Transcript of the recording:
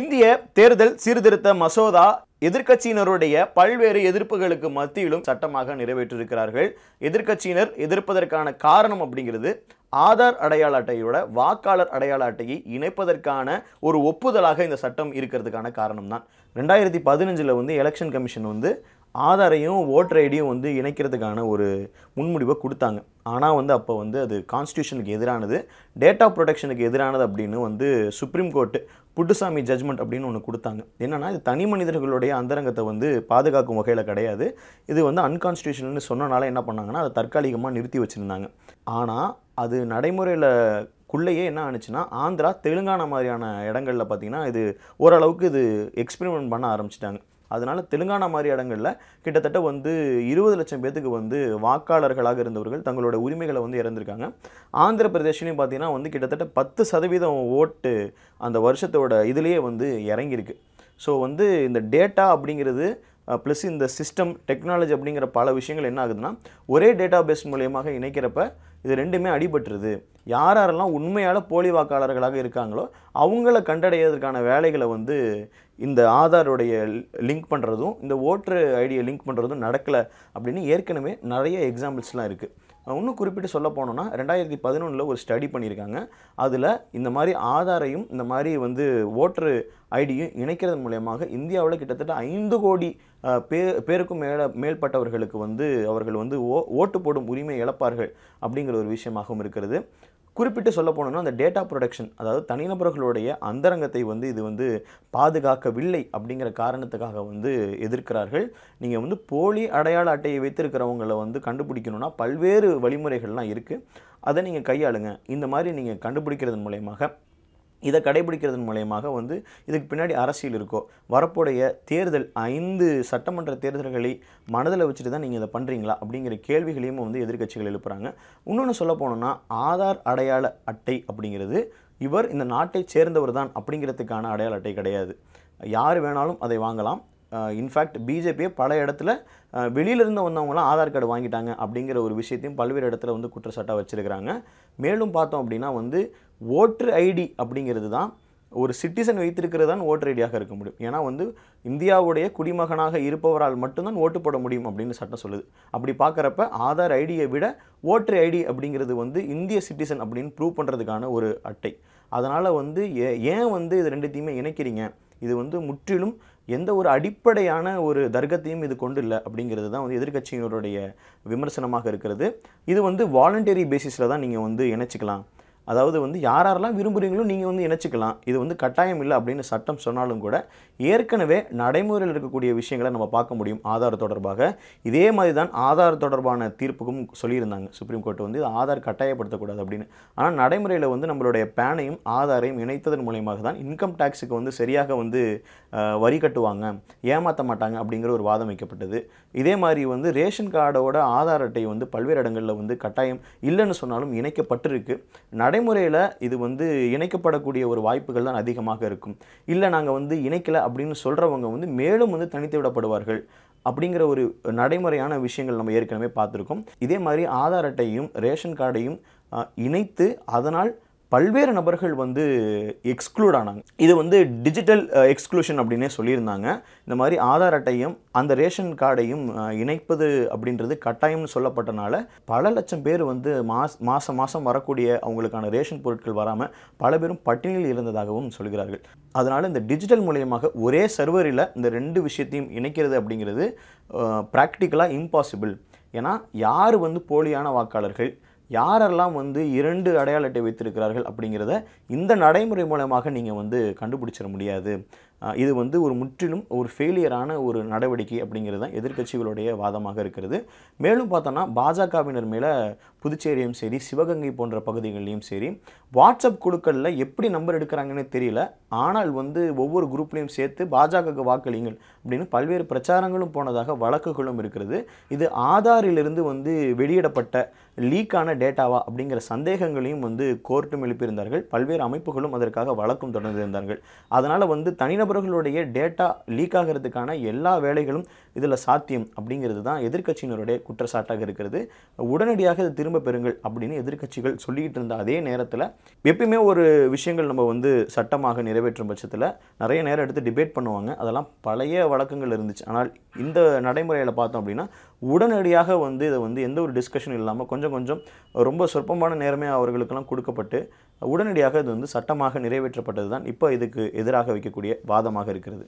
இந்திய தேர்தல் சீர்திருத்த மசோதா எதிர்க்கட்சியினருடைய பல்வேறு எதிர்ப்புகளுக்கு மத்தியிலும் சட்டமாக நிறைவேற்றிருக்கிறார்கள் எதிர்க்கட்சியினர் எதிர்ப்பதற்கான காரணம் அப்படிங்கிறது ஆதார் அடையாள அட்டையோட வாக்காளர் அடையாள அட்டையை இணைப்பதற்கான ஒரு ஒப்புதலாக இந்த சட்டம் இருக்கிறதுக்கான காரணம் தான் ரெண்டாயிரத்தி பதினஞ்சில் வந்து எலெக்ஷன் கமிஷன் வந்து ஆதாரையும் ஓட்டர் ஐடியும் வந்து இணைக்கிறதுக்கான ஒரு முன்முடிவை கொடுத்தாங்க ஆனால் வந்து அப்போ வந்து அது கான்ஸ்டியூஷனுக்கு எதிரானது டேட்டா ப்ரொடெக்ஷனுக்கு எதிரானது அப்படின்னு வந்து சுப்ரீம் கோர்ட்டு புட்டுசாமி ஜட்ஜ்மெண்ட் அப்படின்னு ஒன்று கொடுத்தாங்க என்னென்னா இது தனி மனிதர்களுடைய அந்தரங்கத்தை வந்து பாதுகாக்கும் வகையில் கிடையாது இது வந்து அன்கான்ஸ்டியூஷனல்னு சொன்னனால என்ன பண்ணாங்கன்னா அதை தற்காலிகமாக நிறுத்தி வச்சுருந்தாங்க ஆனால் அது நடைமுறையில் குள்ளேயே என்ன ஆனிச்சுன்னா ஆந்திரா தெலுங்கானா மாதிரியான இடங்களில் பார்த்திங்கன்னா இது ஓரளவுக்கு இது எக்ஸ்பெரிமெண்ட் பண்ண ஆரம்பிச்சிட்டாங்க அதனால் தெலுங்கானா மாதிரி இடங்களில் கிட்டத்தட்ட வந்து இருபது லட்சம் பேத்துக்கு வந்து வாக்காளர்களாக இருந்தவர்கள் தங்களோட உரிமைகளை வந்து இறந்திருக்காங்க ஆந்திர பிரதேஷ்லேயும் பார்த்தீங்கன்னா வந்து கிட்டத்தட்ட பத்து சதவீதம் ஓட்டு அந்த வருஷத்தோட இதுலேயே வந்து இறங்கியிருக்கு ஸோ வந்து இந்த டேட்டா அப்படிங்கிறது ப்ளஸ் இந்த சிஸ்டம் டெக்னாலஜி அப்படிங்கிற பல விஷயங்கள் என்ன ஆகுதுன்னா ஒரே டேட்டா பேஸ் மூலயமாக இணைக்கிறப்ப இது ரெண்டுமே அடிபட்டுருது யார் யாரெல்லாம் உண்மையால் போலி வாக்காளர்களாக இருக்காங்களோ அவங்கள கண்டடையிறதுக்கான வேலைகளை வந்து இந்த ஆதாருடைய லிங்க் பண்ணுறதும் இந்த ஓட்ரு ஐடியை லிங்க் பண்ணுறதும் நடக்கலை அப்படின்னு ஏற்கனவே நிறைய எக்ஸாம்பிள்ஸ்லாம் இருக்குது இன்னும் குறிப்பிட்டு சொல்ல போனோம்னா ரெண்டாயிரத்தி பதினொன்றில் ஒரு ஸ்டடி பண்ணியிருக்காங்க அதில் இந்த மாதிரி ஆதாரையும் இந்த மாதிரி வந்து ஓட்ரு ஐடியும் இணைக்கிறது மூலயமாக இந்தியாவில் கிட்டத்தட்ட ஐந்து கோடி பே பேருக்கும் மேலே மேற்பட்டவர்களுக்கு வந்து அவர்கள் வந்து ஓ ஓட்டு போடும் உரிமை இழப்பார்கள் அப்படிங்கிற ஒரு விஷயமாகவும் இருக்கிறது குறிப்பிட்டு சொல்ல போனோம்னா அந்த டேட்டா ப்ரொடெக்ஷன் அதாவது தனிநபர்களுடைய அந்தரங்கத்தை வந்து இது வந்து பாதுகாக்கவில்லை அப்படிங்கிற காரணத்துக்காக வந்து எதிர்க்கிறார்கள் நீங்கள் வந்து போலி அடையாள அட்டையை வைத்திருக்கிறவங்களை வந்து கண்டுபிடிக்கணும்னா பல்வேறு வழிமுறைகள்லாம் இருக்குது அதை நீங்கள் கையாளுங்க இந்த மாதிரி நீங்கள் கண்டுபிடிக்கிறது மூலயமாக இதை கடைபிடிக்கிறதன் மூலயமாக வந்து இதுக்கு பின்னாடி அரசியல் இருக்கோ வரப்போடைய தேர்தல் ஐந்து சட்டமன்ற தேர்தல்களை மனதில் வச்சுட்டு தான் நீங்கள் இதை பண்ணுறீங்களா அப்படிங்கிற கேள்விகளையும் வந்து எதிர்கட்சிகள் எழுப்புறாங்க இன்னொன்று சொல்ல போனோம்னா ஆதார் அடையாள அட்டை அப்படிங்கிறது இவர் இந்த நாட்டை சேர்ந்தவர் தான் அப்படிங்கிறதுக்கான அடையாள அட்டை கிடையாது யார் வேணாலும் அதை வாங்கலாம் இன்ஃபேக்ட் பிஜேபியை பல இடத்துல வெளியிலிருந்து வந்தவங்களாம் ஆதார் கார்டு வாங்கிட்டாங்க அப்படிங்கிற ஒரு விஷயத்தையும் பல்வேறு இடத்துல வந்து குற்றச்சாட்டாக வச்சுருக்கிறாங்க மேலும் பார்த்தோம் அப்படின்னா வந்து ஓட்ரு ஐடி அப்படிங்கிறது தான் ஒரு சிட்டிசன் வைத்திருக்கிறது தான் ஓட்டர் ஐடியாக இருக்க முடியும் ஏன்னா வந்து இந்தியாவுடைய குடிமகனாக இருப்பவரால் மட்டும்தான் ஓட்டு போட முடியும் அப்படின்னு சட்டம் சொல்லுது அப்படி பார்க்குறப்ப ஆதார் ஐடியை விட ஓட்டர் ஐடி அப்படிங்கிறது வந்து இந்திய சிட்டிசன் அப்படின்னு ப்ரூவ் பண்ணுறதுக்கான ஒரு அட்டை அதனால் வந்து ஏன் வந்து இது ரெண்டுத்தையுமே இணைக்கிறீங்க இது வந்து முற்றிலும் எந்த ஒரு அடிப்படையான ஒரு தர்க்கத்தையும் இது கொண்டு இல்லை அப்படிங்கிறது தான் வந்து எதிர்கட்சியினருடைய விமர்சனமாக இருக்கிறது இது வந்து வாலண்டரி பேசிஸில் தான் நீங்கள் வந்து இணைச்சிக்கலாம் அதாவது வந்து யார் யாரெல்லாம் விரும்புகிறீங்களோ நீங்கள் வந்து இணைச்சிக்கலாம் இது வந்து கட்டாயம் இல்லை அப்படின்னு சட்டம் சொன்னாலும் கூட ஏற்கனவே நடைமுறையில் இருக்கக்கூடிய விஷயங்களை நம்ம பார்க்க முடியும் ஆதார் தொடர்பாக இதே மாதிரி தான் ஆதார் தொடர்பான தீர்ப்புக்கும் சொல்லியிருந்தாங்க சுப்ரீம் கோர்ட் வந்து ஆதார் கட்டாயப்படுத்தக்கூடாது அப்படின்னு ஆனால் நடைமுறையில் வந்து நம்மளுடைய பேனையும் ஆதாரையும் இணைத்ததன் மூலயமாக தான் இன்கம் டேக்ஸுக்கு வந்து சரியாக வந்து வரி கட்டுவாங்க ஏமாற்ற மாட்டாங்க அப்படிங்கிற ஒரு வாதம் வைக்கப்பட்டது இதே மாதிரி வந்து ரேஷன் கார்டோட ஆதார் அட்டை வந்து பல்வேறு இடங்களில் வந்து கட்டாயம் இல்லைன்னு சொன்னாலும் இணைக்கப்பட்டிருக்கு நட நடைமுறையில் இது வந்து இணைக்கப்படக்கூடிய ஒரு வாய்ப்புகள் தான் அதிகமாக இருக்கும் இல்லை நாங்கள் வந்து இணைக்கலை அப்படின்னு சொல்கிறவங்க வந்து மேலும் வந்து தனித்து விடப்படுவார்கள் அப்படிங்கிற ஒரு நடைமுறையான விஷயங்கள் நம்ம ஏற்கனவே பார்த்துருக்கோம் இதே மாதிரி ஆதார் அட்டையும் ரேஷன் கார்டையும் இணைத்து அதனால் பல்வேறு நபர்கள் வந்து எக்ஸ்க்ளூட் ஆனாங்க இது வந்து டிஜிட்டல் எக்ஸ்க்ளூஷன் அப்படின்னே சொல்லியிருந்தாங்க இந்த மாதிரி ஆதார் அட்டையும் அந்த ரேஷன் கார்டையும் இணைப்பது அப்படின்றது கட்டாயம்னு சொல்லப்பட்டனால பல லட்சம் பேர் வந்து மாஸ் மாதம் மாதம் வரக்கூடிய அவங்களுக்கான ரேஷன் பொருட்கள் வராமல் பல பேரும் பட்டியலில் இருந்ததாகவும் சொல்கிறார்கள் அதனால் இந்த டிஜிட்டல் மூலியமாக ஒரே சர்வரில் இந்த ரெண்டு விஷயத்தையும் இணைக்கிறது அப்படிங்கிறது ப்ராக்டிக்கலாக இம்பாசிபிள் ஏன்னா யார் வந்து போலியான வாக்காளர்கள் யாரெல்லாம் வந்து இரண்டு அடையாள அட்டை வைத்திருக்கிறார்கள் அப்படிங்கிறத இந்த நடைமுறை மூலமாக நீங்கள் வந்து கண்டுபிடிச்சிட முடியாது இது வந்து ஒரு முற்றிலும் ஒரு ஃபெயிலியரான ஒரு நடவடிக்கை அப்படிங்கிறது தான் எதிர்கட்சிகளுடைய வாதமாக இருக்கிறது மேலும் பார்த்தோன்னா பாஜகவினர் மேலே புதுச்சேரியும் சரி சிவகங்கை போன்ற பகுதிகளிலையும் சரி வாட்ஸ்அப் குழுக்களில் எப்படி நம்பர் எடுக்கிறாங்கன்னு தெரியல ஆனால் வந்து ஒவ்வொரு குரூப்லேயும் சேர்த்து பாஜகவுக்கு வாக்களிங்கள் அப்படின்னு பல்வேறு பிரச்சாரங்களும் போனதாக வழக்குகளும் இருக்கிறது இது ஆதாரிலிருந்து வந்து வெளியிடப்பட்ட லீக்கான டேட்டாவா அப்படிங்கிற சந்தேகங்களையும் வந்து கோர்ட்டும் எழுப்பியிருந்தார்கள் பல்வேறு அமைப்புகளும் அதற்காக வழக்கும் தொடர்ந்திருந்தார்கள் அதனால் வந்து தனிநபர்களுடைய டேட்டா லீக் ஆகிறதுக்கான எல்லா வேலைகளும் இதில் சாத்தியம் அப்படிங்கிறது தான் எதிர்கட்சியினருடைய குற்றச்சாட்டாக இருக்கிறது உடனடியாக இது திரும்ப பெறுங்கள் அப்படின்னு எதிர்கட்சிகள் சொல்லிக்கிட்டு இருந்த அதே நேரத்தில் எப்பயுமே ஒரு விஷயங்கள் நம்ம வந்து சட்டமாக நிறைவேற்றும் பட்சத்தில் நிறைய நேரம் எடுத்து டிபேட் பண்ணுவாங்க அதெல்லாம் பழைய வழக்கங்கள் இருந்துச்சு ஆனால் இந்த நடைமுறையில் பார்த்தோம் அப்படின்னா உடனடியாக வந்து இதை வந்து எந்த ஒரு டிஸ்கஷன் இல்லாமல் கொஞ்சம் கொஞ்சம் கொஞ்சம் ரொம்ப சொற்பமான நேரமே அவர்களுக்கெல்லாம் கொடுக்கப்பட்டு உடனடியாக இது வந்து சட்டமாக நிறைவேற்றப்பட்டது தான் இப்போ இதுக்கு எதிராக வைக்கக்கூடிய வாதமாக இருக்கிறது